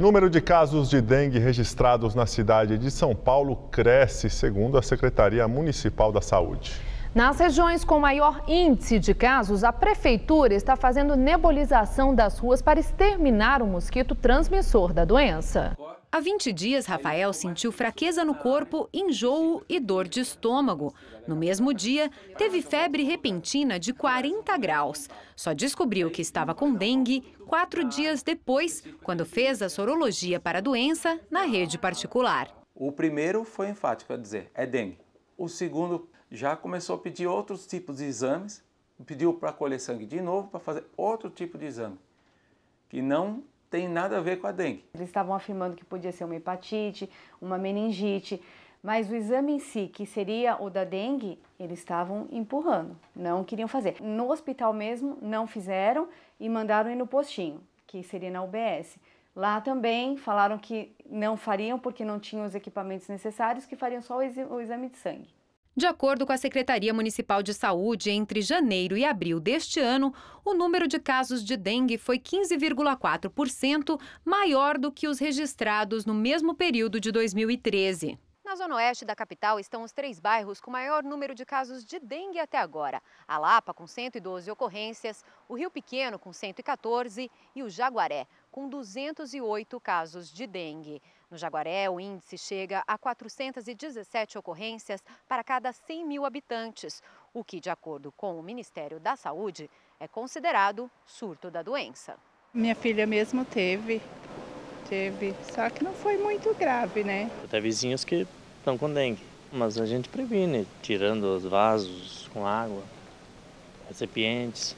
Número de casos de dengue registrados na cidade de São Paulo cresce, segundo a Secretaria Municipal da Saúde. Nas regiões com maior índice de casos, a prefeitura está fazendo nebulização das ruas para exterminar o mosquito transmissor da doença. Há 20 dias, Rafael sentiu fraqueza no corpo, enjoo e dor de estômago. No mesmo dia, teve febre repentina de 40 graus. Só descobriu que estava com dengue quatro dias depois, quando fez a sorologia para a doença na rede particular. O primeiro foi enfático a dizer: é dengue. O segundo já começou a pedir outros tipos de exames, pediu para colher sangue de novo para fazer outro tipo de exame, que não tem nada a ver com a dengue. Eles estavam afirmando que podia ser uma hepatite, uma meningite, mas o exame em si, que seria o da dengue, eles estavam empurrando, não queriam fazer. No hospital mesmo, não fizeram e mandaram ir no postinho, que seria na UBS. Lá também falaram que não fariam porque não tinham os equipamentos necessários, que fariam só o exame de sangue. De acordo com a Secretaria Municipal de Saúde, entre janeiro e abril deste ano, o número de casos de dengue foi 15,4% maior do que os registrados no mesmo período de 2013. Na zona oeste da capital estão os três bairros com maior número de casos de dengue até agora: a Lapa, com 112 ocorrências, o Rio Pequeno, com 114 e o Jaguaré, com 208 casos de dengue. No Jaguaré, o índice chega a 417 ocorrências para cada 100 mil habitantes, o que, de acordo com o Ministério da Saúde, é considerado surto da doença. Minha filha mesmo teve, teve, só que não foi muito grave, né? Até vizinhos que estão com dengue. Mas a gente previne, tirando os vasos com água, recipientes.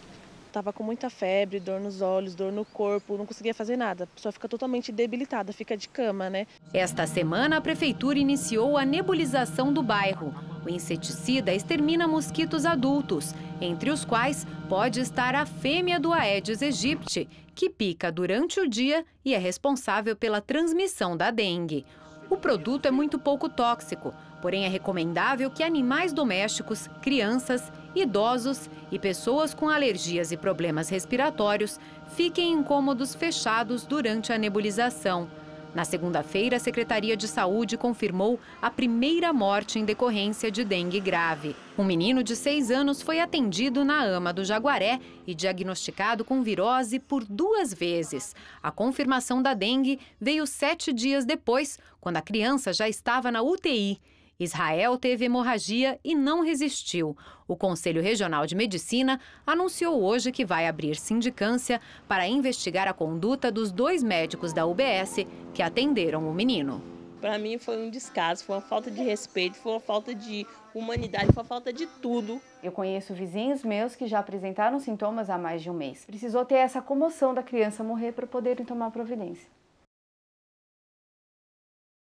Tava com muita febre, dor nos olhos, dor no corpo, não conseguia fazer nada. A pessoa fica totalmente debilitada, fica de cama, né? Esta semana, a prefeitura iniciou a nebulização do bairro. O inseticida extermina mosquitos adultos, entre os quais pode estar a fêmea do Aedes aegypti, que pica durante o dia e é responsável pela transmissão da dengue. O produto é muito pouco tóxico, porém é recomendável que animais domésticos, crianças, idosos e pessoas com alergias e problemas respiratórios fiquem em cômodos fechados durante a nebulização. Na segunda-feira, a Secretaria de Saúde confirmou a primeira morte em decorrência de dengue grave. Um menino de seis anos foi atendido na ama do Jaguaré e diagnosticado com virose por duas vezes. A confirmação da dengue veio sete dias depois, quando a criança já estava na UTI. Israel teve hemorragia e não resistiu. O Conselho Regional de Medicina anunciou hoje que vai abrir sindicância para investigar a conduta dos dois médicos da UBS que atenderam o menino. Para mim foi um descaso, foi uma falta de respeito, foi uma falta de humanidade, foi uma falta de tudo. Eu conheço vizinhos meus que já apresentaram sintomas há mais de um mês. Precisou ter essa comoção da criança morrer para poderem tomar providência.